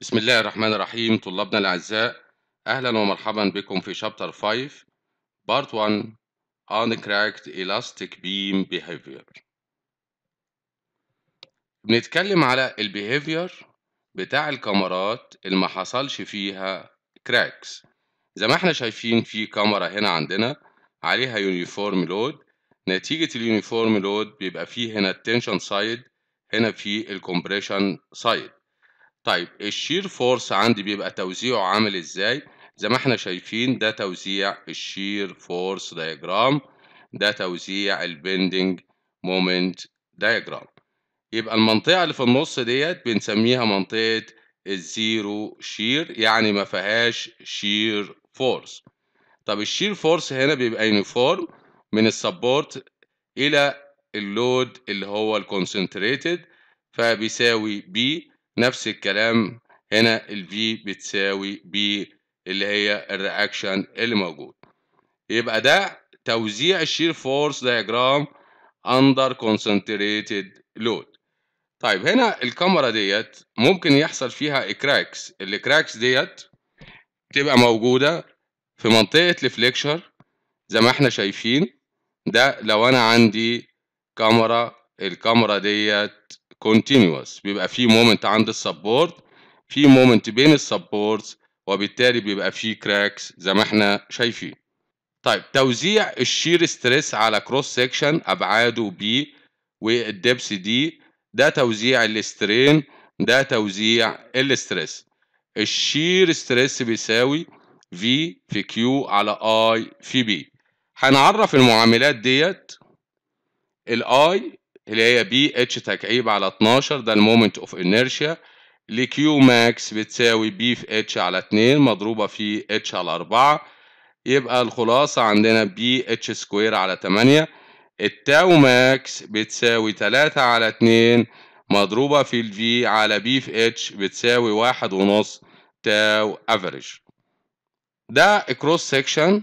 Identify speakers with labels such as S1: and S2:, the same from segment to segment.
S1: بسم الله الرحمن الرحيم طلابنا الأعزاء أهلا ومرحبا بكم في شابتر 5 بارت 1 Uncracked Elastic Beam Behavior بنتكلم على البيهيفير بتاع الكاميرات اللي ما حصلش فيها كراكس زي ما احنا شايفين في كاميرا هنا عندنا عليها يونيفورم لود نتيجة اليونيفورم لود بيبقى فيه هنا التنشن سايد هنا في الكومبريشن سايد طيب الشير فورس عندي بيبقى توزيعه عامل ازاي زي ما احنا شايفين ده توزيع الشير فورس دايجرام ده توزيع البندنج مومنت دايجرام يبقى المنطقة اللي في النص ديت بنسميها منطقة الزيرو شير يعني ما فيهاش شير فورس طب الشير فورس هنا بيبقى يونيفورم من السبورت إلى اللود اللي هو الكونسنتريتد فبيساوي بي نفس الكلام هنا ال V بتساوي B اللي هي الرياكشن اللي موجود يبقى ده توزيع الشير فورس دياجرام اندر كونسنتريتد لود طيب هنا الكاميرا ديت ممكن يحصل فيها كراكس الكراكس ديت تبقى موجودة في منطقة الفليكشر زي ما احنا شايفين ده لو انا عندي كاميرا الكاميرا ديت continuous بيبقى في مومنت عند السبورت في مومنت بين السبورتس وبالتالي بيبقى في كراكس زي ما احنا شايفين طيب توزيع الشير ستريس على كروس سيكشن ابعاده بي والدبس دي ده توزيع الاسترين ده توزيع الاسترس الشير ستريس بيساوي V في Q على I في B هنعرف المعاملات ديت الاي اللي هي بي اتش تكعيب على 12 ده المومنت اوف انيرشيا لكيو ماكس بتساوي بي في اتش على 2 مضروبة في اتش على 4 يبقى الخلاصة عندنا بي اتش سكوير على 8 التاو ماكس بتساوي 3 على 2 مضروبة في الفي على بي في اتش بتساوي واحد ونص تاو افريج ده كروس سيكشن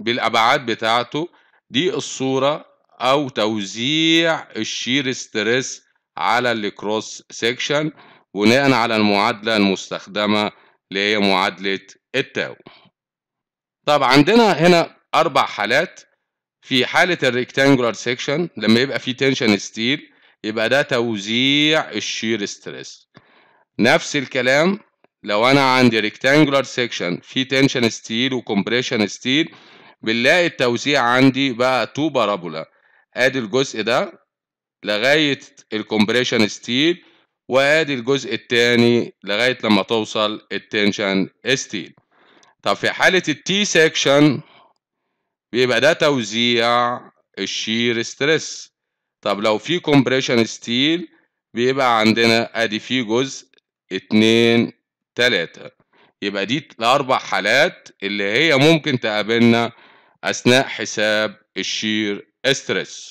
S1: بالابعاد بتاعته دي الصورة او توزيع الشير ستريس على الكروس سيكشن بناء على المعادله المستخدمه اللي هي معادله التاو طب عندنا هنا اربع حالات في حاله الريكتانجولار سيكشن لما يبقى في تنشن ستيل يبقى ده توزيع الشير ستريس نفس الكلام لو انا عندي ريكتانجولار سيكشن في تنشن ستيل وكمبريشن ستيل بنلاقي التوزيع عندي بقى تو بارابولا ادي الجزء ده لغايه الكومبريشن ستيل وادي الجزء الثاني لغايه لما توصل التنشن ستيل طب في حاله التي سيكشن بيبقى ده توزيع الشير ستريس طب لو في كومبريشن ستيل بيبقى عندنا ادي في جزء اتنين تلاتة يبقى دي الاربع حالات اللي هي ممكن تقابلنا اثناء حساب الشير estrés